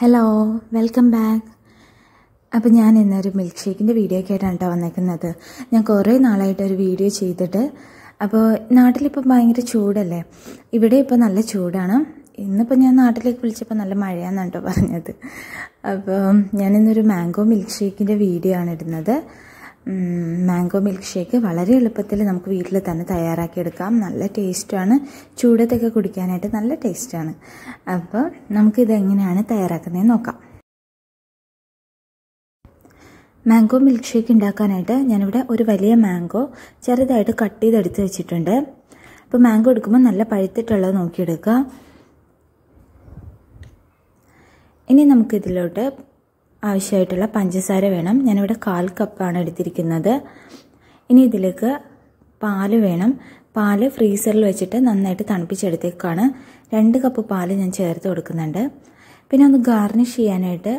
hello welcome back അപ്പോൾ ഞാൻ ഇന്നൊരു മിൽക്ക് ഷേക്കിൻ്റെ വീഡിയോ ഒക്കെ ആയിട്ടാണ് കേട്ടോ വന്നേക്കുന്നത് ഞാൻ കുറേ നാളായിട്ട് ഒരു വീഡിയോ ചെയ്തിട്ട് അപ്പോൾ നാട്ടിലിപ്പോൾ ഭയങ്കര ചൂടല്ലേ ഇവിടെ ഇപ്പോൾ നല്ല ചൂടാണ് ഇന്നിപ്പോൾ ഞാൻ നാട്ടിലേക്ക് വിളിച്ചപ്പോൾ നല്ല മഴയാണെന്നാണ് കേട്ടോ പറഞ്ഞത് അപ്പോൾ ഞാനിന്നൊരു മാംഗോ മിൽക്ക് ഷേക്കിൻ്റെ വീഡിയോ ആണ് ഇടുന്നത് മാംഗോ മിൽക്ക് ഷേക്ക് വളരെ എളുപ്പത്തിൽ നമുക്ക് വീട്ടിൽ തന്നെ തയ്യാറാക്കിയെടുക്കാം നല്ല ടേസ്റ്റാണ് ചൂടത്തൊക്കെ കുടിക്കാനായിട്ട് നല്ല ടേസ്റ്റാണ് അപ്പോൾ നമുക്കിത് എങ്ങനെയാണ് തയ്യാറാക്കുന്നതെന്ന് നോക്കാം മാംഗോ മിൽക്ക് ഷേക്ക് ഉണ്ടാക്കാനായിട്ട് ഞാനിവിടെ ഒരു വലിയ മാംഗോ ചെറുതായിട്ട് കട്ട് ചെയ്തെടുത്ത് വെച്ചിട്ടുണ്ട് അപ്പോൾ മാംഗോ എടുക്കുമ്പോൾ നല്ല പഴുത്തിട്ടുള്ളത് നോക്കിയെടുക്കുക ഇനി നമുക്കിതിലോട്ട് ആവശ്യമായിട്ടുള്ള പഞ്ചസാര വേണം ഞാനിവിടെ കാൽ കപ്പാണ് എടുത്തിരിക്കുന്നത് ഇനി ഇതിലേക്ക് പാല് വേണം പാല് ഫ്രീസറിൽ വെച്ചിട്ട് നന്നായിട്ട് തണുപ്പിച്ചെടുത്തേക്കാണ് രണ്ട് കപ്പ് പാല് ഞാൻ ചേർത്ത് കൊടുക്കുന്നുണ്ട് പിന്നെ ഒന്ന് ഗാർണിഷ് ചെയ്യാനായിട്ട്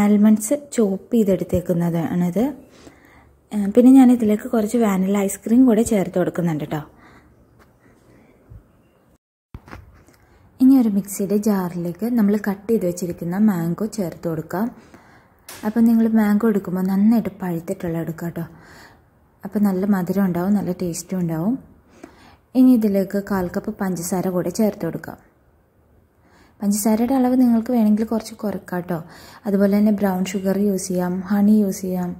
ആൽമണ്ട്സ് ചോപ്പ് ചെയ്തെടുത്തേക്കുന്നതാണിത് പിന്നെ ഞാൻ ഇതിലേക്ക് കുറച്ച് വാനില ഐസ്ക്രീം കൂടെ ചേർത്ത് കൊടുക്കുന്നുണ്ട് കേട്ടോ ഇനി ഒരു മിക്സിയുടെ ജാറിലേക്ക് നമ്മൾ കട്ട് ചെയ്ത് വെച്ചിരിക്കുന്ന മാംഗോ ചേർത്ത് കൊടുക്കാം അപ്പോൾ നിങ്ങൾ മാംഗോ എടുക്കുമ്പോൾ നന്നായിട്ട് പഴുത്തിട്ടുള്ള എടുക്കുക കേട്ടോ അപ്പോൾ നല്ല മധുരം ഉണ്ടാവും നല്ല ടേസ്റ്റും ഉണ്ടാവും ഇനി ഇതിലേക്ക് കാൽ കപ്പ് പഞ്ചസാര കൂടെ ചേർത്ത് കൊടുക്കാം പഞ്ചസാരയുടെ അളവ് നിങ്ങൾക്ക് വേണമെങ്കിൽ കുറച്ച് കുറക്കാം കേട്ടോ അതുപോലെ തന്നെ ബ്രൗൺ ഷുഗർ യൂസ് ചെയ്യാം ഹണി യൂസ് ചെയ്യാം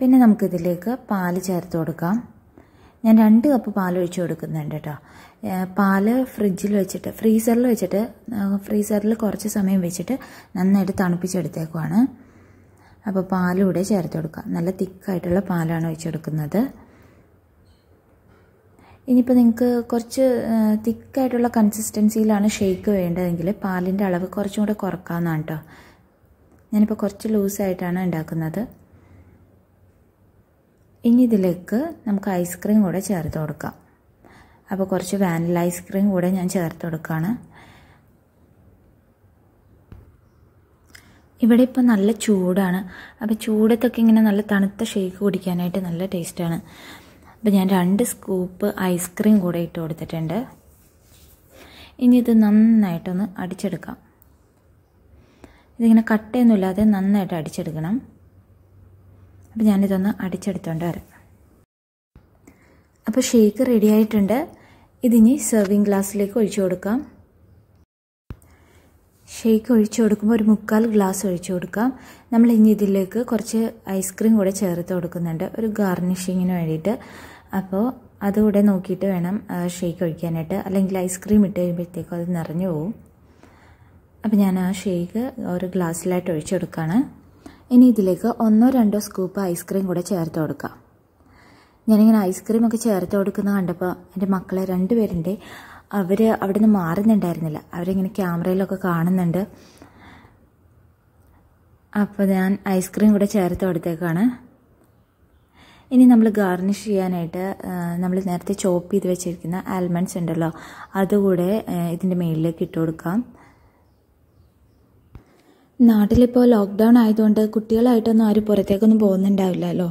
പിന്നെ നമുക്കിതിലേക്ക് പാല് ചേർത്ത് കൊടുക്കാം ഞാൻ രണ്ട് കപ്പ് പാൽ ഒഴിച്ചു കൊടുക്കുന്നുണ്ട് കേട്ടോ പാൽ ഫ്രിഡ്ജിൽ വെച്ചിട്ട് ഫ്രീസറിൽ വെച്ചിട്ട് ഫ്രീസറിൽ കുറച്ച് സമയം വെച്ചിട്ട് നന്നായിട്ട് തണുപ്പിച്ചെടുത്തേക്കുവാണ് അപ്പോൾ പാലൂടെ ചേർത്ത് കൊടുക്കുക നല്ല തിക്കായിട്ടുള്ള പാലാണ് ഒഴിച്ചെടുക്കുന്നത് ഇനിയിപ്പോൾ നിങ്ങൾക്ക് കുറച്ച് തിക്കായിട്ടുള്ള കൺസിസ്റ്റൻസിയിലാണ് ഷേക്ക് വേണ്ടതെങ്കിൽ പാലിൻ്റെ അളവ് കുറച്ചും കൂടെ കുറക്കാവുന്നതാണ് കേട്ടോ ഞാനിപ്പോൾ കുറച്ച് ലൂസായിട്ടാണ് ഉണ്ടാക്കുന്നത് ഇനി ഇതിലേക്ക് നമുക്ക് ഐസ്ക്രീം കൂടെ ചേർത്ത് കൊടുക്കാം അപ്പോൾ കുറച്ച് വാനില ഐസ്ക്രീം കൂടെ ഞാൻ ചേർത്ത് കൊടുക്കുകയാണ് ഇവിടെ ഇപ്പോൾ നല്ല ചൂടാണ് അപ്പോൾ ചൂടത്തൊക്കെ ഇങ്ങനെ നല്ല തണുത്ത ഷേക്ക് കുടിക്കാനായിട്ട് നല്ല ടേസ്റ്റാണ് അപ്പോൾ ഞാൻ രണ്ട് സ്കൂപ്പ് ഐസ്ക്രീം കൂടെ ഇട്ട് കൊടുത്തിട്ടുണ്ട് ഇനി ഇത് നന്നായിട്ടൊന്ന് അടിച്ചെടുക്കാം ഇതിങ്ങനെ കട്ടയൊന്നുമില്ലാതെ നന്നായിട്ട് അടിച്ചെടുക്കണം അപ്പോൾ ഞാനിതൊന്ന് അടിച്ചെടുത്തോണ്ട് വരാം അപ്പോൾ ഷേക്ക് റെഡി ആയിട്ടുണ്ട് ഇതിനി സെർവിങ് ഗ്ലാസ്സിലേക്ക് ഒഴിച്ചു കൊടുക്കാം ഷേക്ക് ഒഴിച്ചു കൊടുക്കുമ്പോൾ ഒരു മുക്കാൽ ഗ്ലാസ് ഒഴിച്ചു കൊടുക്കാം നമ്മൾ ഇനി ഇതിലേക്ക് കുറച്ച് ഐസ്ക്രീം കൂടെ ചേർത്ത് കൊടുക്കുന്നുണ്ട് ഒരു ഗാർണിഷിങ്ങിന് വേണ്ടിയിട്ട് അപ്പോൾ അതുകൂടെ നോക്കിയിട്ട് വേണം ഷേക്ക് ഒഴിക്കാനായിട്ട് അല്ലെങ്കിൽ ഐസ്ക്രീം ഇട്ട് കഴിയുമ്പോഴത്തേക്കും അത് നിറഞ്ഞു പോവും അപ്പോൾ ഞാൻ ആ ഷേക്ക് ഒരു ഗ്ലാസ്സിലായിട്ട് ഒഴിച്ചു കൊടുക്കുകയാണ് ഇനി ഇതിലേക്ക് ഒന്നോ രണ്ടോ സ്കൂപ്പ് ഐസ്ക്രീം കൂടെ ചേർത്ത് കൊടുക്കാം ഞാനിങ്ങനെ ഒക്കെ ചേർത്ത് കൊടുക്കുന്ന കണ്ടപ്പോൾ എൻ്റെ മക്കളെ രണ്ടുപേരുണ്ട് അവർ അവിടെ നിന്ന് മാറുന്നുണ്ടായിരുന്നില്ല അവരിങ്ങനെ ക്യാമറയിലൊക്കെ കാണുന്നുണ്ട് അപ്പോൾ ഞാൻ ഐസ്ക്രീം കൂടെ ചേർത്ത് കൊടുത്തേക്കാണ് ഇനി നമ്മൾ ഗാർണിഷ് ചെയ്യാനായിട്ട് നമ്മൾ നേരത്തെ ചോപ്പ് ചെയ്ത് വെച്ചിരിക്കുന്ന ആൽമണ്ട്സ് ഉണ്ടല്ലോ അതുകൂടെ ഇതിൻ്റെ മേളിലേക്ക് ഇട്ട് കൊടുക്കാം നാട്ടിലിപ്പോൾ ലോക്ക്ഡൗൺ ആയതുകൊണ്ട് കുട്ടികളായിട്ടൊന്നും ആരും പുറത്തേക്കൊന്നും പോകുന്നുണ്ടാവില്ലല്ലോ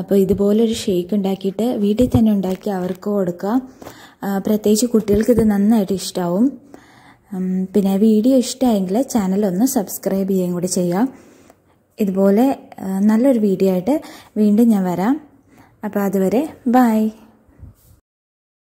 അപ്പോൾ ഇതുപോലൊരു ഷേക്ക് ഉണ്ടാക്കിയിട്ട് വീട്ടിൽ തന്നെ ഉണ്ടാക്കി അവർക്ക് കൊടുക്കുക പ്രത്യേകിച്ച് കുട്ടികൾക്ക് ഇത് നന്നായിട്ട് ഇഷ്ടമാവും പിന്നെ വീഡിയോ ഇഷ്ടമായെങ്കിൽ ചാനലൊന്ന് സബ്സ്ക്രൈബ് ചെയ്യുകയും കൂടി ചെയ്യാം ഇതുപോലെ നല്ലൊരു വീഡിയോ ആയിട്ട് വീണ്ടും ഞാൻ വരാം അപ്പോൾ അതുവരെ ബൈ